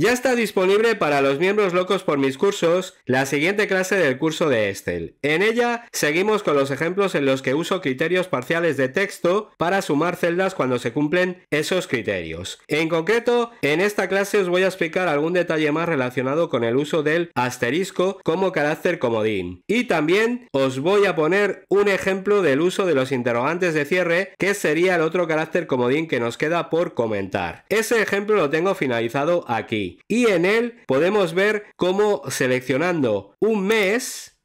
Ya está disponible para los miembros locos por mis cursos la siguiente clase del curso de Excel. En ella seguimos con los ejemplos en los que uso criterios parciales de texto para sumar celdas cuando se cumplen esos criterios. En concreto, en esta clase os voy a explicar algún detalle más relacionado con el uso del asterisco como carácter comodín. Y también os voy a poner un ejemplo del uso de los interrogantes de cierre que sería el otro carácter comodín que nos queda por comentar. Ese ejemplo lo tengo finalizado aquí. Y en él podemos ver cómo seleccionando un mes,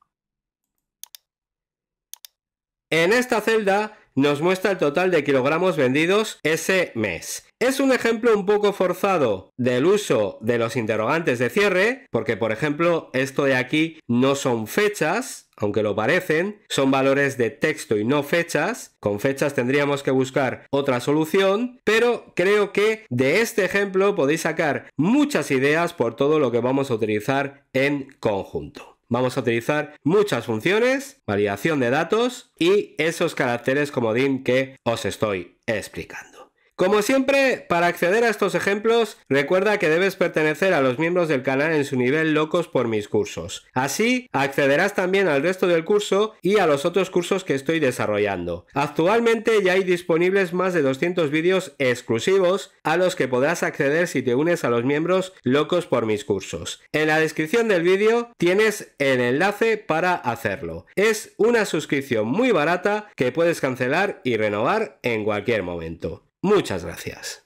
en esta celda nos muestra el total de kilogramos vendidos ese mes. Es un ejemplo un poco forzado del uso de los interrogantes de cierre, porque por ejemplo esto de aquí no son fechas, aunque lo parecen, son valores de texto y no fechas. Con fechas tendríamos que buscar otra solución, pero creo que de este ejemplo podéis sacar muchas ideas por todo lo que vamos a utilizar en conjunto. Vamos a utilizar muchas funciones, validación de datos y esos caracteres comodín que os estoy explicando. Como siempre, para acceder a estos ejemplos, recuerda que debes pertenecer a los miembros del canal en su nivel Locos por mis cursos. Así, accederás también al resto del curso y a los otros cursos que estoy desarrollando. Actualmente ya hay disponibles más de 200 vídeos exclusivos a los que podrás acceder si te unes a los miembros Locos por mis cursos. En la descripción del vídeo tienes el enlace para hacerlo. Es una suscripción muy barata que puedes cancelar y renovar en cualquier momento. Muchas gracias.